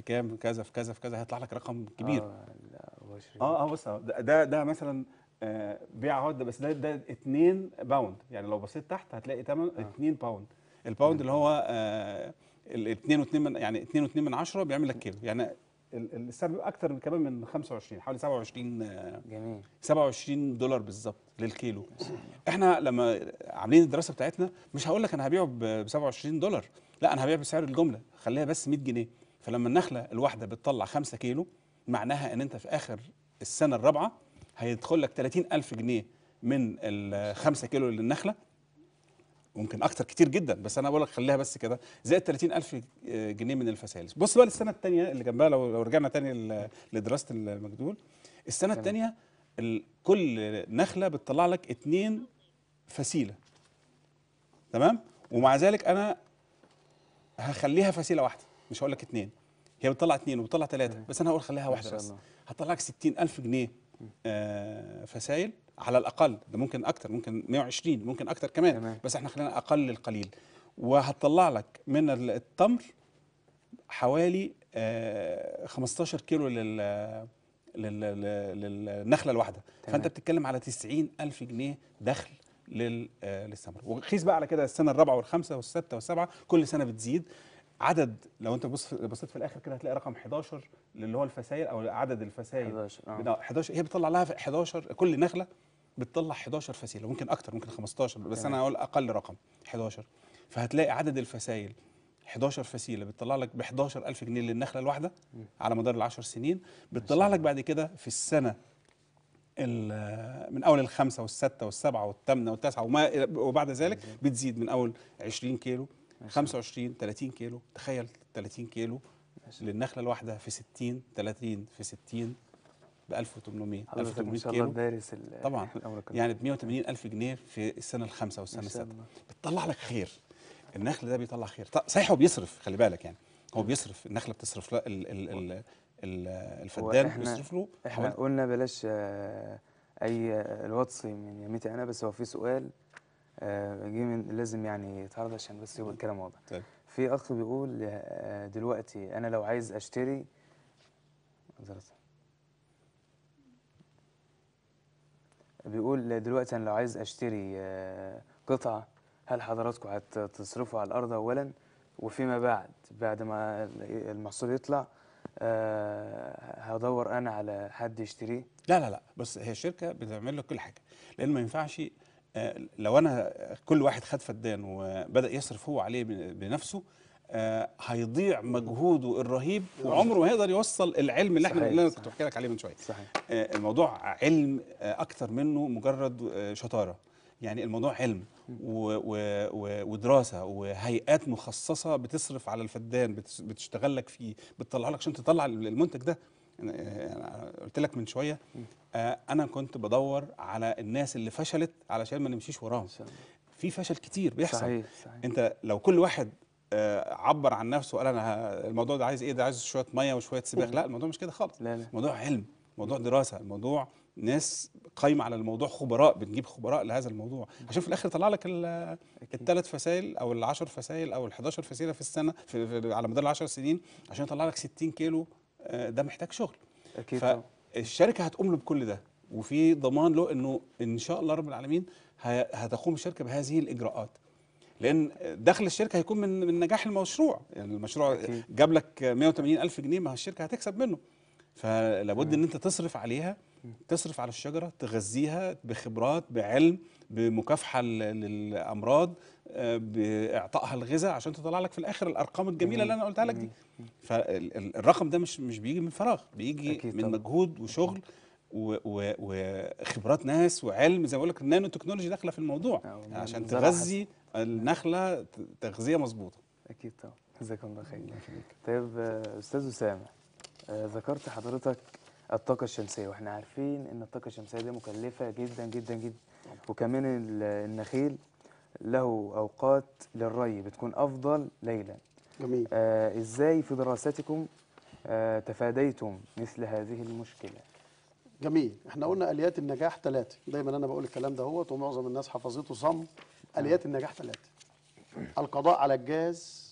في كام في كذا في كذا في كذا هيطلع لك رقم كبير اه لا آه،, اه بص ده ده مثلا آه، بيع عقد بس ده ده 2 باوند يعني لو بصيت تحت هتلاقي ثمن 2 آه. باوند الباوند اللي هو آه، ال 2 و2 يعني 2 و2 من 10 بيعمل لك كيلو يعني السعر بيبقى اكتر من كمان من 25 حوالي 27 جميل 27 دولار بالظبط للكيلو احنا لما عاملين الدراسه بتاعتنا مش هقول لك انا هبيعه ب 27 دولار لا انا هبيع بسعر الجمله خليها بس 100 جنيه فلما النخله الواحده بتطلع 5 كيلو معناها ان انت في اخر السنه الرابعه هيدخل لك 30000 جنيه من ال 5 كيلو للنخلة ممكن اكتر كتير جدا بس انا بقول لك خليها بس كده زائد 30000 جنيه من الفسالس بص بقى للسنه التانية اللي جنبها لو, لو رجعنا تاني لدراسه المجدول السنه التانية كل نخله بتطلع لك اتنين فسيله تمام ومع ذلك انا هخليها فسيله واحده مش هقول لك اثنين هي بتطلع اثنين وبتطلع ثلاثه بس انا هقول خليها واحده بس هتطلع لك 60000 جنيه آه فسايل على الاقل ده ممكن اكتر ممكن 120 ممكن اكتر كمان تمام. بس احنا خلينا اقل القليل وهتطلع لك من التمر حوالي آه 15 كيلو لل للنخله الواحده فانت بتتكلم على 90000 جنيه دخل للثمر آه، وقيس بقى على كده السنه الرابعه والخامسه والسته والسابعه كل سنه بتزيد عدد لو انت بص بصيت في الاخر كده هتلاقي رقم 11 اللي هو الفسائل او عدد الفسائل 11 آه. 11 هي بتطلع لها 11 كل نخله بتطلع 11 فسيله ممكن اكتر ممكن 15 بس انا هقول اقل رقم 11 فهتلاقي عدد الفسائل 11 فسيله بتطلع لك ب 11000 جنيه للنخله الواحده على مدار ال 10 سنين بتطلع لك بعد كده في السنه من اول الخمسه والسته والسبعه والثامنه والتاسعه وما وبعد ذلك بتزيد من اول 20 كيلو 25 30 كيلو تخيل 30 كيلو للنخله الواحده في 60 30 في 60 ب 1800 1800 كيلو دارس طبعا (laughs) يعني ب 180 الف جنيه في السنه الخامسه والسنه السادسه بتطلع لك خير النخل ده بيطلع خير صحيح هو بيصرف خلي بالك يعني هو بيصرف النخله بتصرف لا ال ال ال الفدان بيصرف له احنا قلنا بلاش آه، اي الواتس من يميتي انا بس هو في سؤال آه، جيمن لازم يعني يتعرض عشان بس يبقى الكلام واضح طيب. في اخ بيقول آه، دلوقتي انا لو عايز اشتري بيقول دلوقتي انا لو عايز اشتري آه، قطعه هل حضراتكم هتصرفوا على الارض اولا وفيما بعد بعد ما المحصول يطلع هدور انا على حد يشتريه لا لا لا بس هي الشركه بتعمل لك كل حاجه لان ما ينفعش آه، لو انا كل واحد خد فدان وبدا يصرف هو عليه بنفسه آه، هيضيع مجهوده الرهيب وعمره ما هيقدر يوصل العلم اللي احنا اللي انا كنت بحكي لك عليه من شويه صحيح آه، الموضوع علم اكتر منه مجرد شطاره يعني الموضوع علم و و و ودراسه وهيئات مخصصه بتصرف على الفدان بتشتغل لك فيه بتطلع لك عشان تطلع المنتج ده قلت لك من شويه آه، انا كنت بدور على الناس اللي فشلت علشان ما نمشيش وراهم في فشل كتير بيحصل صحيح صحيح. انت لو كل واحد آه، عبر عن نفسه وقال انا الموضوع ده عايز ايه ده عايز شويه ميه وشويه سباق لا الموضوع مش كده خالص لا لا. الموضوع علم موضوع دراسه الموضوع ناس قايمه على الموضوع خبراء بنجيب خبراء لهذا الموضوع عشان في الاخر يطلع لك الثلاث فسائل او العشر فسائل او ال11 فسيله في السنه في على مدار ال10 سنين عشان يطلع لك 60 كيلو آه، ده محتاج شغل اكيد فالشركه هتقوم له بكل ده وفي ضمان له انه ان شاء الله رب العالمين هتقوم الشركه بهذه الاجراءات لان دخل الشركه هيكون من من نجاح المشروع يعني المشروع جاب لك 180 الف جنيه ما الشركه هتكسب منه فلابد ان انت تصرف عليها تصرف على الشجره تغذيها بخبرات بعلم بمكافحه للامراض آه، باعطائها الغذاء عشان تطلع لك في الاخر الارقام الجميله اللي انا قلتها لك دي فالرقم ده مش مش بيجي من فراغ بيجي من مجهود وشغل وخبرات ناس وعلم زي ما بقول لك النانو تكنولوجي داخله في الموضوع آه، عشان تغذي آه. النخله تغذيه مظبوطه اكيد طبعا جزاكم الله خير طيب استاذ اسامه آه، ذكرت حضرتك الطاقة الشمسية واحنا عارفين ان الطاقة الشمسية دي مكلفة جدا جدا جدا وكمان النخيل له اوقات للري بتكون افضل ليلا جميل آه، ازاي في دراستكم آه، تفاديتم مثل هذه المشكلة جميل احنا قلنا اليات النجاح ثلاثة دايما انا بقول الكلام ده هو ومعظم الناس حفظته صم اليات النجاح ثلاثة القضاء على الجاز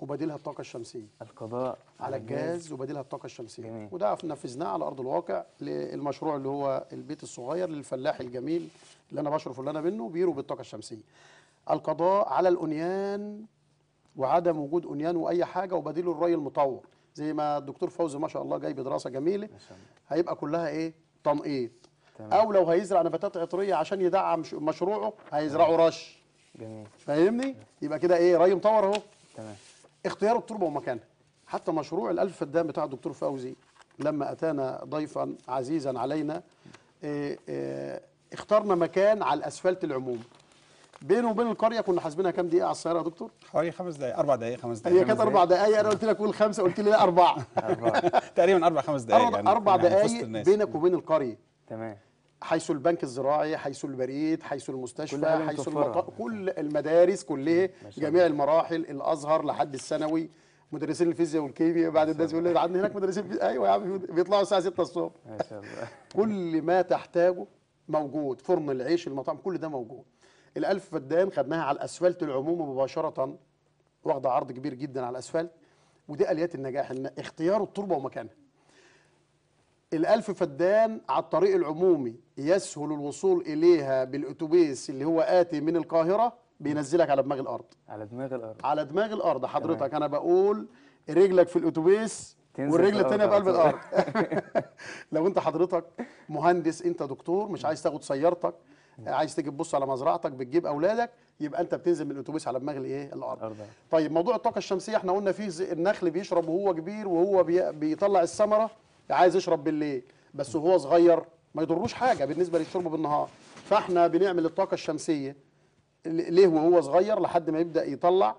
وبديلها الطاقة الشمسية القضاء على الجاز وبديلها الطاقة الشمسية جميل. وده نفذناه على أرض الواقع للمشروع اللي هو البيت الصغير للفلاح الجميل اللي أنا بشرف اللي أنا منه بيرو بالطاقة الشمسية القضاء على الأنيان وعدم وجود أنيان وأي حاجة وبديله الري المطور زي ما الدكتور فوزي ما شاء الله جاي بدراسة جميلة هيبقى كلها إيه تنقيط أو لو هيزرع نباتات عطرية عشان يدعم مشروعه هيزرعه رش جميل فاهمني يبقى كده إيه ري مطور أهو تمام اختيار التربه ومكانها حتى مشروع الالف فدان بتاع الدكتور فوزي لما اتانا ضيفا عزيزا علينا آه، آه، اخترنا مكان على الاسفلت العموم بينه وبين القريه كنا حاسبينها كام دقيقه على السياره يا دكتور؟ حوالي خمس دقائق اربع دقائق خمس دقائق هي كانت اربع دقائق انا قلت لك قول خمسه قلت لي لا اربعه تقريبا اربع خمس دقائق اربع, يعني أربع يعني دقائق بينك وبين القريه تمام حيث البنك الزراعي حيث البريد حيث المستشفى حيث المط... كل المدارس كليه جميع المراحل الازهر لحد الثانوي مدرسين الفيزياء والكيمياء بعد الدرس يقول لك عندنا هناك مدرسين ايوه يا عم بيطلعوا الساعه 6 الصبح ما شاء الله كل ما تحتاجه موجود فرن العيش المطاعم كل ده موجود الألف فدان خدناها على الأسفلت العمومي مباشرة واخدة عرض كبير جدا على الأسفلت ودي آليات النجاح إن اختيار التربة ومكانها الألف فدان على الطريق العمومي يسهل الوصول إليها بالأتوبيس اللي هو آتي من القاهرة بينزلك على دماغ الأرض على دماغ الأرض على دماغ الأرض حضرتك أنا بقول رجلك في الأتوبيس والرجل الثانية في قلب الأرض (laughs) لو أنت حضرتك مهندس أنت دكتور مش عايز تاخد سيارتك عايز تيجي تبص على مزرعتك بتجيب اولادك يبقى انت بتنزل من الاتوبيس على دماغ الايه الارض طيب موضوع الطاقه الشمسيه احنا قلنا فيه النخل بيشرب وهو كبير وهو بيطلع الثمره عايز يشرب بالليل بس وهو صغير ما يضروش حاجه بالنسبه للشرب بالنهار فاحنا بنعمل الطاقه الشمسيه ليه وهو صغير لحد ما يبدا يطلع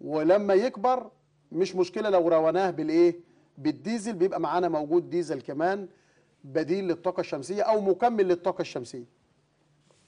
ولما يكبر مش مشكله لو رويناه بالايه بالديزل بيبقى معانا موجود ديزل كمان بديل للطاقه الشمسيه او مكمل للطاقه الشمسيه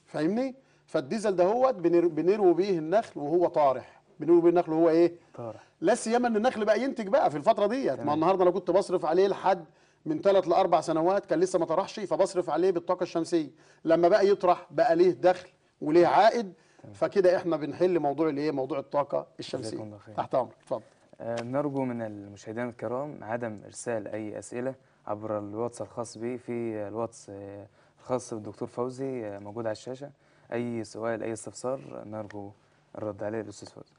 فاهمني فالديزل دهوت بنروي بيه النخل وهو طارح بنروي بيه النخل وهو ايه طارح لا سيما ان النخل بقى ينتج بقى في الفتره ديت ما النهارده انا كنت بصرف عليه لحد من ثلاث لاربع سنوات كان لسه ما طرحش فبصرف عليه بالطاقه الشمسيه لما بقى يطرح بقى ليه دخل وليه عائد فكده احنا بنحل موضوع الايه موضوع الطاقه الشمسيه تحت امرك اتفضل آه، نرجو من المشاهدين الكرام عدم ارسال اي اسئله عبر الواتس الخاص بي في الواتس آه، الخاص بالدكتور فوزي آه، موجود على الشاشه اي سؤال اي استفسار نرجو الرد عليه الاستاذ فوزي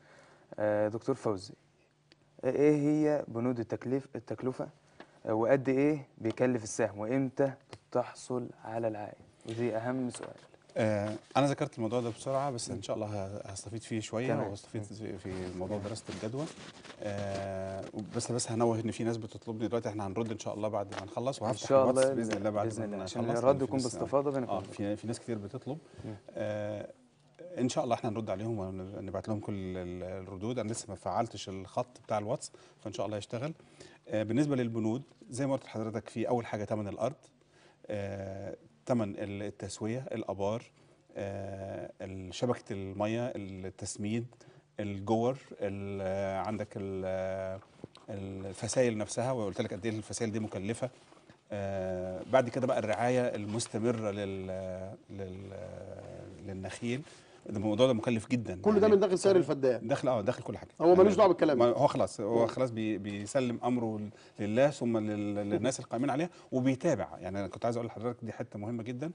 دكتور فوزي ايه هي بنود التكليف التكلفه آه، وقد ايه بيكلف السهم وامتى بتحصل على العائد ودي اهم سؤال آه، انا ذكرت الموضوع ده بسرعه بس ان شاء الله هستفيد فيه شويه وهستفيد في موضوع دراسه الجدوى آه، بس بس هنوه ان في ناس بتطلبني دلوقتي احنا هنرد ان شاء الله بعد ما نخلص وهفتح ان شاء الله باذن الله بعد ما نخلص عشان الرد يكون باستفاضه بينكم اه في في ناس كتير بتطلب ان شاء الله احنا نرد عليهم ونبعت لهم كل الردود انا لسه ما فعلتش الخط بتاع الواتس فان شاء الله هيشتغل آه، بالنسبه للبنود زي ما قلت لحضرتك في اول حاجه ثمن الارض ثمن آه، التسويه الابار آه، شبكه الميه التسميد الجور عندك الفسائل نفسها وقلت لك قد ايه الفسائل دي مكلفه بعد كده بقى الرعايه المستمره لل... للنخيل الموضوع ده مكلف جدا كل ده يعني من داخل سعر الفدان داخل اه داخل كل حاجه هو ملوش يعني دعوه بالكلام هو خلاص هو خلاص بي بيسلم امره لله ثم للناس القائمين عليها وبيتابع يعني انا كنت عايز اقول لحضرتك دي حته مهمه جدا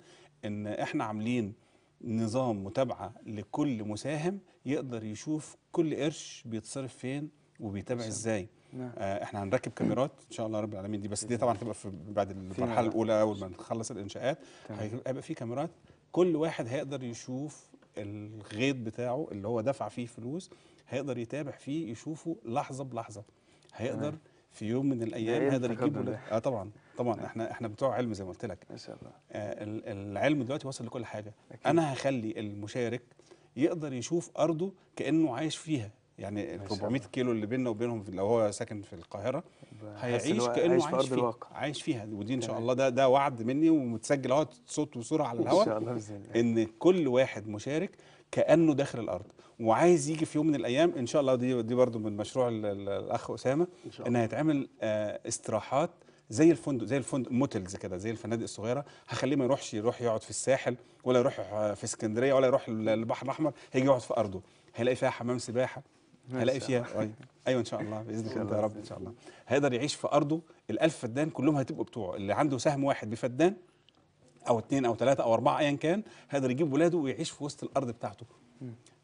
ان احنا عاملين نظام متابعه لكل مساهم يقدر يشوف كل قرش بيتصرف فين وبيتابع ازاي نعم. آه احنا هنركب كاميرات ان شاء الله رب العالمين دي بس دي طبعا هتبقى في بعد المرحله الاولى اول ما نخلص الانشاءات هيبقى في كاميرات كل واحد هيقدر يشوف الغيط بتاعه اللي هو دفع فيه فلوس هيقدر يتابع فيه يشوفه لحظه بلحظه هيقدر في يوم من الايام إيه هيقدر يجيبه اه طبعا طبعا احنا احنا بتوع علم زي ما قلت لك ما شاء الله آه العلم دلوقتي وصل لكل حاجه أكيد. انا هخلي المشارك يقدر يشوف ارضه كانه عايش فيها يعني ال 400 كيلو اللي بيننا وبينهم لو هو ساكن في القاهره هيعيش كانه عايش في فيها عايش فيها ودي ان شاء الله ده ده وعد مني ومتسجل اهو صوت وصوره على الهواء ان شاء الله بزين. ان كل واحد مشارك كانه داخل الارض وعايز يجي في يوم من الايام ان شاء الله دي دي برضه من مشروع الاخ اسامه إن هيتعمل آه، استراحات زي الفندق زي الفندق موتلز كده زي الفنادق الصغيره هخليه ما يروحش يروح يقعد في الساحل ولا يروح آه، في اسكندريه ولا يروح البحر الاحمر هيجي يقعد في ارضه هيلاقي فيها حمام سباحه هلاقي فيها طيب. ايوه ان شاء الله باذن الله يا رب ان شاء الله هيقدر يعيش في ارضه ال1000 فدان كلهم هتبقوا بتوعه اللي عنده سهم واحد بفدان او اثنين او ثلاثه او اربعه ايا كان هيقدر يجيب ولاده ويعيش في وسط الارض بتاعته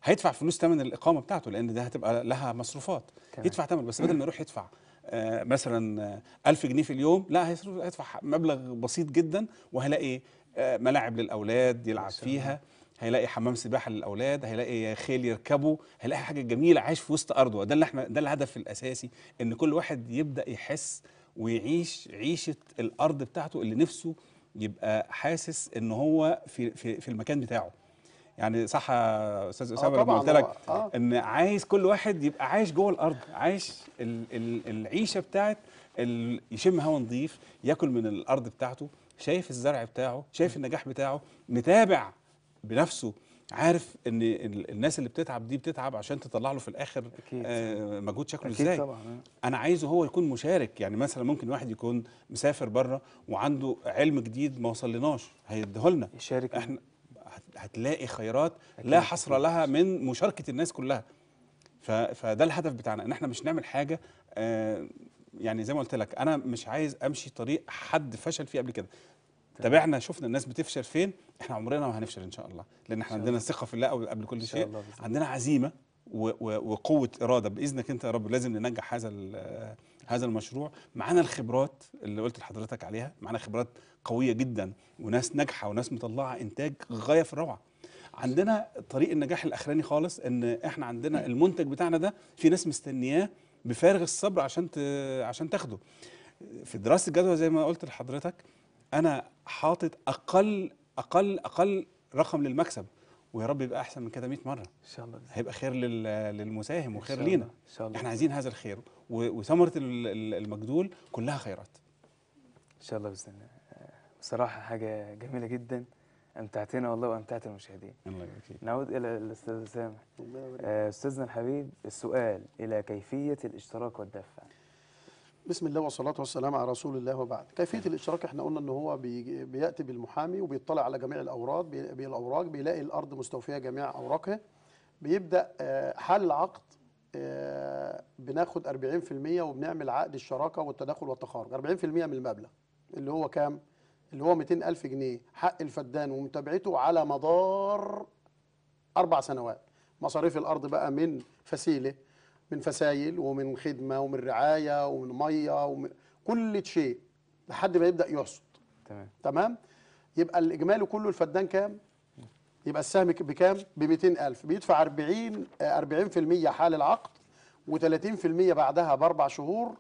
هيدفع فلوس ثمن الاقامه بتاعته لان ده هتبقى لها مصروفات تمام. يدفع ثمن بس بدل ما يروح يدفع آه، مثلا 1000 آه، جنيه في اليوم لا هيدفع مبلغ بسيط جدا وهيلاقي آه، ملاعب للاولاد يلعب فيها هيلاقي حمام سباحه للاولاد هيلاقي خيل يركبه هيلاقي حاجه جميله عايش في وسط ارضه ده اللي احنا ده الهدف الاساسي ان كل واحد يبدا يحس ويعيش عيشه الارض بتاعته اللي نفسه يبقى حاسس ان هو في في, في المكان بتاعه يعني صح يا استاذ اسامه لما قلت لك آه. ان عايز كل واحد يبقى عايش جوه الارض عايش الـ الـ العيشه بتاعت يشم هواء نظيف ياكل من الارض بتاعته شايف الزرع بتاعه شايف النجاح بتاعه متابع بنفسه عارف ان الناس اللي بتتعب دي بتتعب عشان تطلع له في الاخر أكيد. آه مجهود شكله ازاي طبعا. آه. انا عايزه هو يكون مشارك يعني مثلا ممكن واحد يكون مسافر بره وعنده علم جديد ما وصلناش هيديهولنا يشارك احنا هتلاقي خيرات أكيد. لا حصر لها من مشاركه الناس كلها فده الهدف بتاعنا ان احنا مش نعمل حاجه آه يعني زي ما قلت لك انا مش عايز امشي طريق حد فشل فيه قبل كده طب احنا شفنا الناس بتفشل فين احنا عمرنا ما هنفشل ان شاء الله لان احنا عندنا ثقه في الله قبل كل شيء عندنا عزيمه وقوه اراده باذنك انت يا رب لازم ننجح هذا هذا المشروع معانا الخبرات اللي قلت لحضرتك عليها معانا خبرات قويه جدا وناس ناجحه وناس مطلعه انتاج غايه في الروعه عندنا طريق النجاح الاخراني خالص ان احنا عندنا المنتج بتاعنا ده في ناس مستنياه بفارغ الصبر عشان عشان تاخده في دراسه الجدوى زي ما قلت لحضرتك انا حاطط اقل اقل اقل رقم للمكسب ويا رب يبقى احسن من كده 100 مره ان شاء الله هيبقى خير للمساهم وخير لينا ان شاء الله احنا عايزين هذا الخير وثمره المجدول كلها خيرات ان شاء الله باذن الله بصراحه حاجه جميله جدا امتعتنا والله وامتعت المشاهدين الله يبارك نعود الى الاستاذ اسامه آه، استاذنا الحبيب السؤال الى كيفيه الاشتراك والدفع بسم الله والصلاة والسلام على رسول الله وبعد كيفية الإشراك احنا قلنا ان هو بيأتي بالمحامي وبيطلع على جميع الأوراق بالأوراق بيلاقي الأرض مستوفية جميع أوراقها بيبدأ آه، حال العقد آه، بناخد 40% وبنعمل عقد الشراكة والتداخل والتخارج 40% من المبلغ اللي هو كام؟ اللي هو 200000 جنيه حق الفدان ومتابعته على مدار أربع سنوات مصاريف الأرض بقى من فسيلة من فسايل ومن خدمه ومن رعايه ومن ميه ومن كل شيء لحد ما يبدا يحصد تمام تمام يبقى الاجمالي كله الفدان كام يبقى السهم بكام ب 200000 بيدفع 40 40% آه، حال العقد و30% بعدها باربع شهور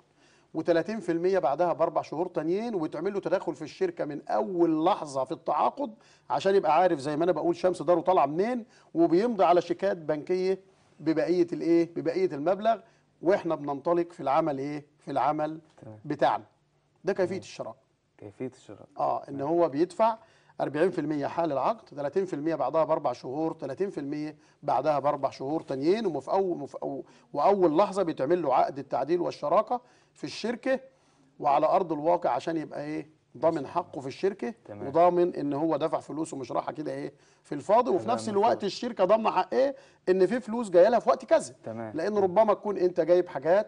و30% بعدها باربع شهور تانيين وتعمل له تدخل في الشركه من اول لحظه في التعاقد عشان يبقى عارف زي ما انا بقول شمس داره طالعه منين وبيمضي على شيكات بنكيه ببقيه الايه ببقيه المبلغ واحنا بننطلق في العمل ايه في العمل تمام. بتاعنا ده كيفيه الشراء كيفيه الشراء اه ان هو بيدفع 40% حال العقد 30% بعدها باربع شهور 30% بعدها باربع شهور تانيين وفي اول واول لحظه بيتعمل له عقد التعديل والشراكه في الشركه وعلى ارض الواقع عشان يبقى ايه ضامن حقه في الشركه تمام. وضامن ان هو دفع فلوسه مش راحه كده ايه في الفاضي وفي نفس الوقت الشركه ضامنه إيه ان في فلوس جايه لها في وقت كذا لان ربما تكون انت جايب حاجات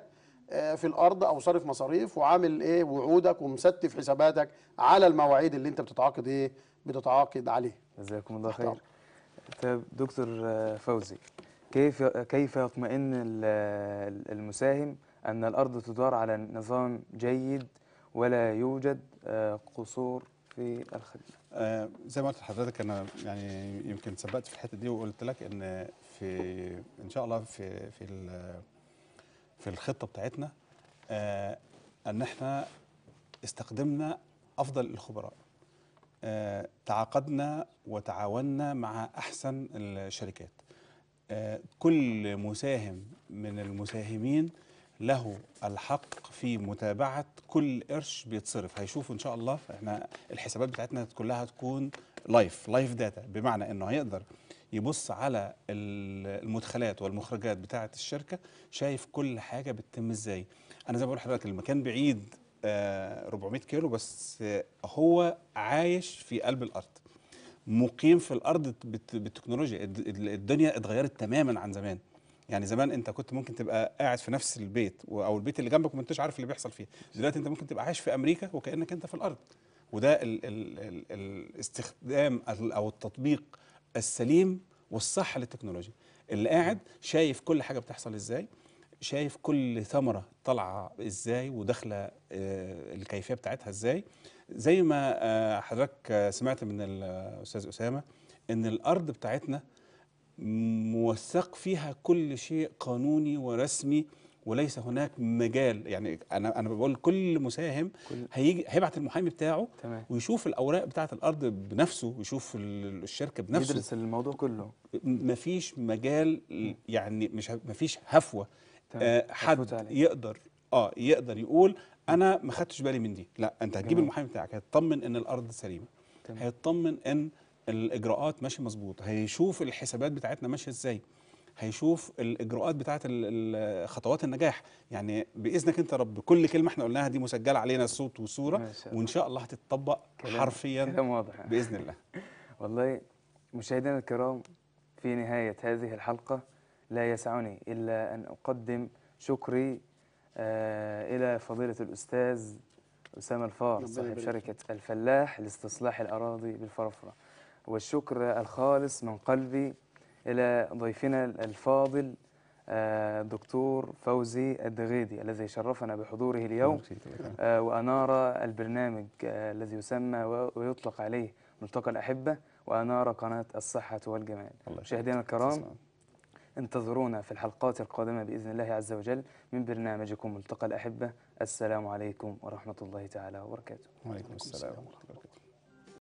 آه، في الارض او صارف مصاريف وعامل ايه وعودك ومستف حساباتك على المواعيد اللي انت بتتعاقد ايه بتتعاقد عليه جزاكم الله خير طيب دكتور آه، فوزي كيف كيف يطمئن المساهم ان الارض تدار على نظام جيد ولا يوجد آه، قصور في الخدمه. آه، زي ما قلت لحضرتك انا يعني يمكن سبقت في الحته دي وقلت لك ان في ان شاء الله في في في الخطه بتاعتنا آه، ان احنا استخدمنا افضل الخبراء تعاقدنا وتعاوننا مع احسن الشركات كل مساهم من المساهمين له الحق في متابعه كل قرش بيتصرف هيشوفوا ان شاء الله احنا الحسابات بتاعتنا كلها هتكون لايف لايف داتا بمعنى انه هيقدر يبص على المدخلات والمخرجات بتاعه الشركه شايف كل حاجه بتتم ازاي انا زي ما بقول لحضرتك المكان بعيد 400 آه، كيلو بس هو عايش في قلب الارض مقيم في الارض بالتكنولوجيا الدنيا اتغيرت تماما عن زمان يعني زمان انت كنت ممكن تبقى قاعد في نفس البيت او البيت اللي جنبك وما انتش عارف اللي بيحصل فيه دلوقتي انت ممكن تبقى عايش في امريكا وكانك انت في الارض وده ال ال ال الاستخدام او التطبيق السليم والصح للتكنولوجيا اللي قاعد شايف كل حاجه بتحصل ازاي شايف كل ثمره طالعه ازاي وداخله آه، الكيفيه بتاعتها ازاي زي ما آه، حضرتك سمعت من الاستاذ اسامه ان الارض بتاعتنا موثق فيها كل شيء قانوني ورسمي وليس هناك مجال يعني انا انا بقول كل مساهم كل هيجي هيبعت المحامي بتاعه تمام. ويشوف الاوراق بتاعه الارض بنفسه ويشوف الشركه بنفسه يدرس الموضوع كله مفيش مجال يعني مش مفيش هفوه آه حد يقدر اه يقدر يقول انا ما خدتش بالي من دي لا انت هتجيب المحامي بتاعك هيطمن ان الارض سليمه تمام. هيطمن ان الاجراءات ماشيه مظبوط هيشوف الحسابات بتاعتنا ماشيه ازاي هيشوف الاجراءات بتاعه خطوات النجاح يعني باذنك انت رب كل كلمه احنا قلناها دي مسجله علينا صوت وصوره وان شاء الله هتتطبق حرفيا كلام واضح باذن الله (laughs) والله مشاهدينا الكرام في نهايه هذه الحلقه لا يسعني الا ان اقدم شكري آه الى فضيله الاستاذ اسامه الفار صاحب شركه الفلاح لاستصلاح الاراضي بالفرفره والشكر الخالص من قلبي إلى ضيفنا الفاضل آه، دكتور فوزي الدغيدي الذي شرفنا بحضوره اليوم آه، وأنار البرنامج آه، الذي يسمى ويطلق عليه ملتقى الأحبة وأنار قناة الصحة والجمال مشاهدينا الكرام انتظرونا في الحلقات القادمة بإذن الله عز وجل من برنامجكم ملتقى الأحبة السلام عليكم ورحمة الله تعالى وبركاته وعليكم السلام ورحمة الله وبركاته